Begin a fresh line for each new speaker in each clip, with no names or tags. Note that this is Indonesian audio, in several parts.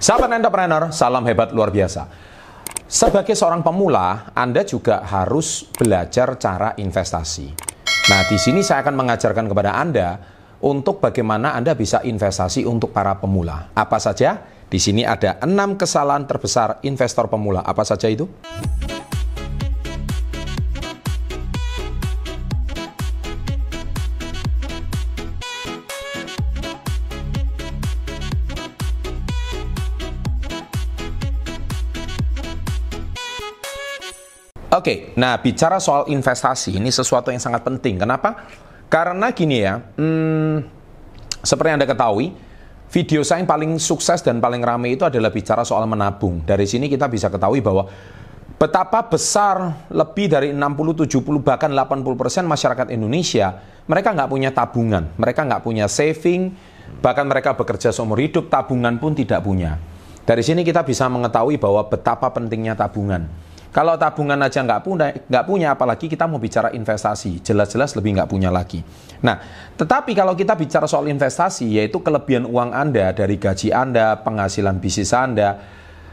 Sahabat entrepreneur, salam hebat luar biasa. Sebagai seorang pemula, Anda juga harus belajar cara investasi. Nah, di sini saya akan mengajarkan kepada Anda untuk bagaimana Anda bisa investasi untuk para pemula. Apa saja? Di sini ada enam kesalahan terbesar investor pemula. Apa saja itu? Oke, okay, nah bicara soal investasi ini sesuatu yang sangat penting. Kenapa? Karena gini ya, hmm, seperti yang Anda ketahui, video saya yang paling sukses dan paling ramai itu adalah bicara soal menabung. Dari sini kita bisa ketahui bahwa betapa besar lebih dari 60, 70, bahkan 80% persen masyarakat Indonesia, mereka nggak punya tabungan, mereka nggak punya saving, bahkan mereka bekerja seumur hidup, tabungan pun tidak punya. Dari sini kita bisa mengetahui bahwa betapa pentingnya tabungan. Kalau tabungan aja nggak punya, nggak punya, apalagi kita mau bicara investasi, jelas-jelas lebih nggak punya lagi. Nah, tetapi kalau kita bicara soal investasi, yaitu kelebihan uang Anda dari gaji Anda, penghasilan bisnis Anda,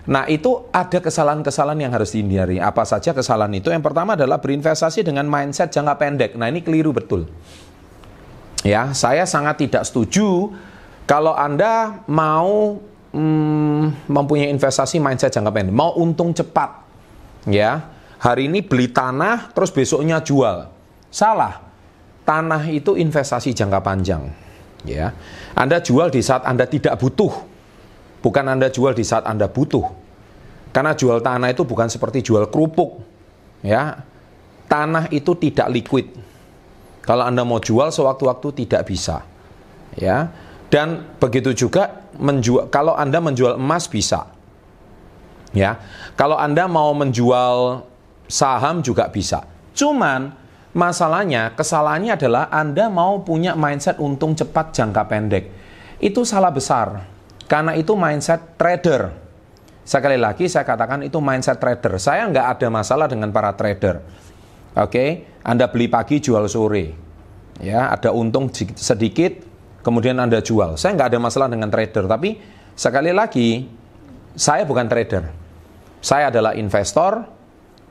nah itu ada kesalahan-kesalahan yang harus dihindari. Apa saja kesalahan itu? Yang pertama adalah berinvestasi dengan mindset jangka pendek. Nah ini keliru betul. Ya, saya sangat tidak setuju kalau Anda mau hmm, mempunyai investasi mindset jangka pendek, mau untung cepat, ya hari ini beli tanah terus besoknya jual salah tanah itu investasi jangka panjang ya Anda jual di saat Anda tidak butuh bukan Anda jual di saat Anda butuh karena jual tanah itu bukan seperti jual kerupuk ya tanah itu tidak liquid kalau Anda mau jual sewaktu-waktu tidak bisa ya dan begitu juga menjual kalau Anda menjual emas bisa Ya. Kalau Anda mau menjual saham juga bisa. Cuman masalahnya, kesalahannya adalah Anda mau punya mindset untung cepat jangka pendek. Itu salah besar. Karena itu mindset trader. Sekali lagi saya katakan itu mindset trader. Saya nggak ada masalah dengan para trader. Oke, Anda beli pagi jual sore. Ya, ada untung sedikit, kemudian Anda jual. Saya nggak ada masalah dengan trader, tapi sekali lagi saya bukan trader. Saya adalah investor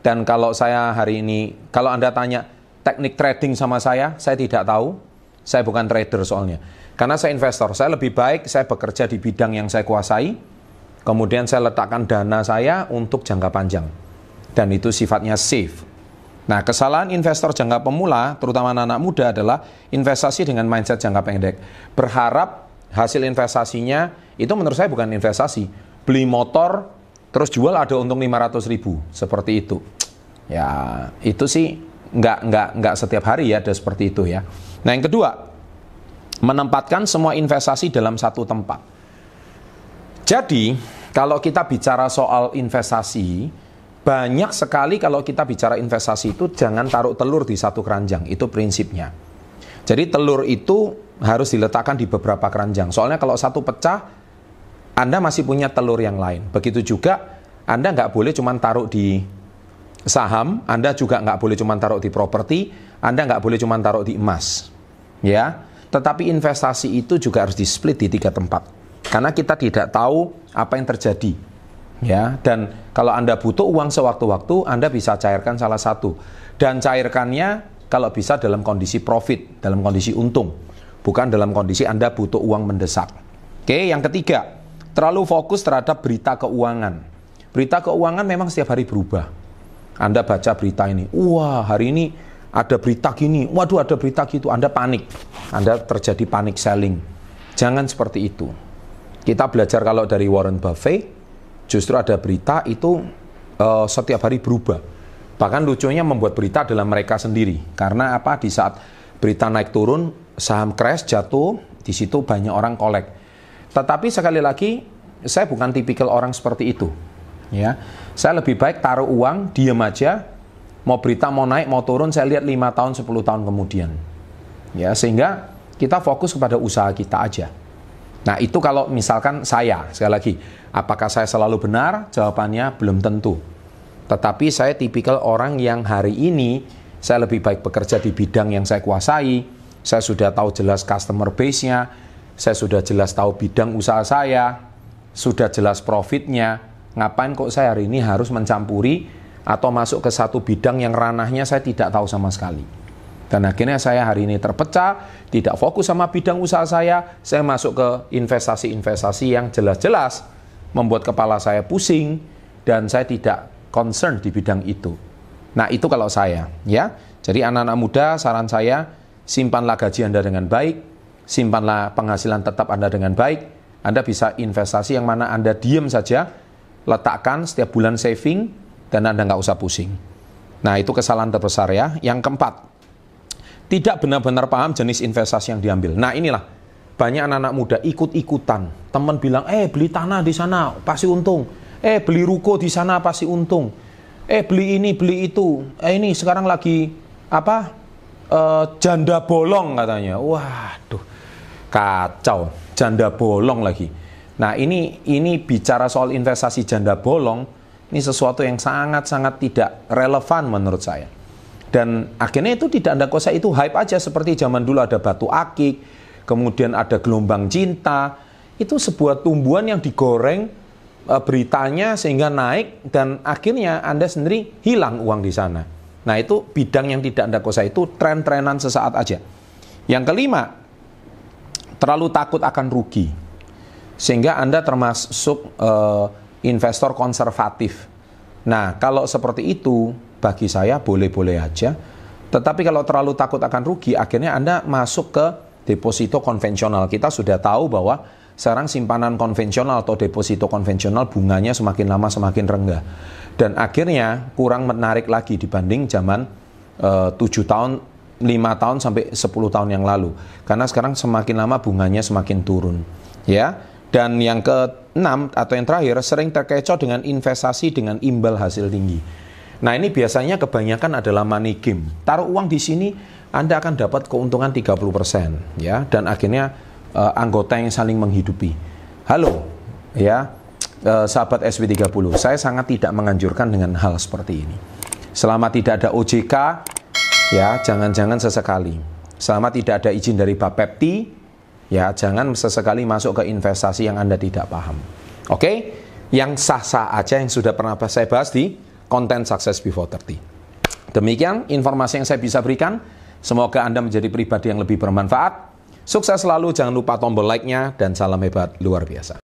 dan kalau saya hari ini kalau Anda tanya teknik trading sama saya, saya tidak tahu. Saya bukan trader soalnya. Karena saya investor, saya lebih baik saya bekerja di bidang yang saya kuasai. Kemudian saya letakkan dana saya untuk jangka panjang. Dan itu sifatnya safe. Nah, kesalahan investor jangka pemula, terutama anak-anak muda adalah investasi dengan mindset jangka pendek. Berharap hasil investasinya itu menurut saya bukan investasi beli motor terus jual ada untung 500 ribu seperti itu ya itu sih nggak nggak nggak setiap hari ya ada seperti itu ya nah yang kedua menempatkan semua investasi dalam satu tempat jadi kalau kita bicara soal investasi banyak sekali kalau kita bicara investasi itu jangan taruh telur di satu keranjang itu prinsipnya jadi telur itu harus diletakkan di beberapa keranjang soalnya kalau satu pecah anda masih punya telur yang lain. Begitu juga Anda nggak boleh cuma taruh di saham, Anda juga nggak boleh cuma taruh di properti, Anda nggak boleh cuma taruh di emas. Ya, tetapi investasi itu juga harus di split di tiga tempat. Karena kita tidak tahu apa yang terjadi. Ya, dan kalau Anda butuh uang sewaktu-waktu, Anda bisa cairkan salah satu. Dan cairkannya kalau bisa dalam kondisi profit, dalam kondisi untung, bukan dalam kondisi Anda butuh uang mendesak. Oke, yang ketiga, terlalu fokus terhadap berita keuangan. Berita keuangan memang setiap hari berubah. Anda baca berita ini, wah hari ini ada berita gini, waduh ada berita gitu, Anda panik. Anda terjadi panik selling. Jangan seperti itu. Kita belajar kalau dari Warren Buffett, justru ada berita itu uh, setiap hari berubah. Bahkan lucunya membuat berita adalah mereka sendiri. Karena apa? Di saat berita naik turun, saham crash jatuh, di situ banyak orang kolek. Tetapi sekali lagi, saya bukan tipikal orang seperti itu. Ya, saya lebih baik taruh uang, diem aja. Mau berita mau naik mau turun, saya lihat lima tahun 10 tahun kemudian. Ya, sehingga kita fokus kepada usaha kita aja. Nah, itu kalau misalkan saya, sekali lagi, apakah saya selalu benar? Jawabannya belum tentu. Tetapi saya tipikal orang yang hari ini saya lebih baik bekerja di bidang yang saya kuasai, saya sudah tahu jelas customer base-nya, saya sudah jelas tahu bidang usaha saya, sudah jelas profitnya. Ngapain kok saya hari ini harus mencampuri atau masuk ke satu bidang yang ranahnya saya tidak tahu sama sekali. Dan akhirnya saya hari ini terpecah, tidak fokus sama bidang usaha saya, saya masuk ke investasi-investasi yang jelas-jelas membuat kepala saya pusing dan saya tidak concern di bidang itu. Nah, itu kalau saya, ya. Jadi anak-anak muda saran saya simpanlah gaji Anda dengan baik, simpanlah penghasilan tetap Anda dengan baik. Anda bisa investasi yang mana Anda diem saja, letakkan setiap bulan saving, dan Anda nggak usah pusing. Nah, itu kesalahan terbesar ya. Yang keempat, tidak benar-benar paham jenis investasi yang diambil. Nah, inilah banyak anak-anak muda ikut-ikutan. Teman bilang, "Eh, beli tanah di sana pasti untung. Eh, beli ruko di sana pasti untung. Eh, beli ini, beli itu. Eh, ini sekarang lagi apa? Uh, janda bolong katanya. Waduh kacau janda bolong lagi nah ini ini bicara soal investasi janda bolong ini sesuatu yang sangat-sangat tidak relevan menurut saya dan akhirnya itu tidak anda kuasa itu hype aja seperti zaman dulu ada batu akik kemudian ada gelombang cinta itu sebuah tumbuhan yang digoreng eh, beritanya sehingga naik dan akhirnya Anda sendiri hilang uang di sana. Nah itu bidang yang tidak Anda kuasa itu tren-trenan sesaat aja. Yang kelima, terlalu takut akan rugi. Sehingga Anda termasuk uh, investor konservatif. Nah, kalau seperti itu bagi saya boleh-boleh aja. Tetapi kalau terlalu takut akan rugi, akhirnya Anda masuk ke deposito konvensional. Kita sudah tahu bahwa sekarang simpanan konvensional atau deposito konvensional bunganya semakin lama semakin rendah. Dan akhirnya kurang menarik lagi dibanding zaman eh, tujuh tahun lima tahun sampai 10 tahun yang lalu karena sekarang semakin lama bunganya semakin turun ya dan yang keenam atau yang terakhir sering terkecoh dengan investasi dengan imbal hasil tinggi nah ini biasanya kebanyakan adalah money game taruh uang di sini Anda akan dapat keuntungan 30% ya dan akhirnya uh, anggota yang saling menghidupi halo ya uh, sahabat SW30 saya sangat tidak menganjurkan dengan hal seperti ini selama tidak ada OJK ya jangan-jangan sesekali selama tidak ada izin dari Bapepti ya jangan sesekali masuk ke investasi yang Anda tidak paham. Oke? Okay? Yang sah-sah aja yang sudah pernah saya bahas di konten Success Before 30. Demikian informasi yang saya bisa berikan. Semoga Anda menjadi pribadi yang lebih bermanfaat. Sukses selalu, jangan lupa tombol like-nya dan salam hebat luar biasa.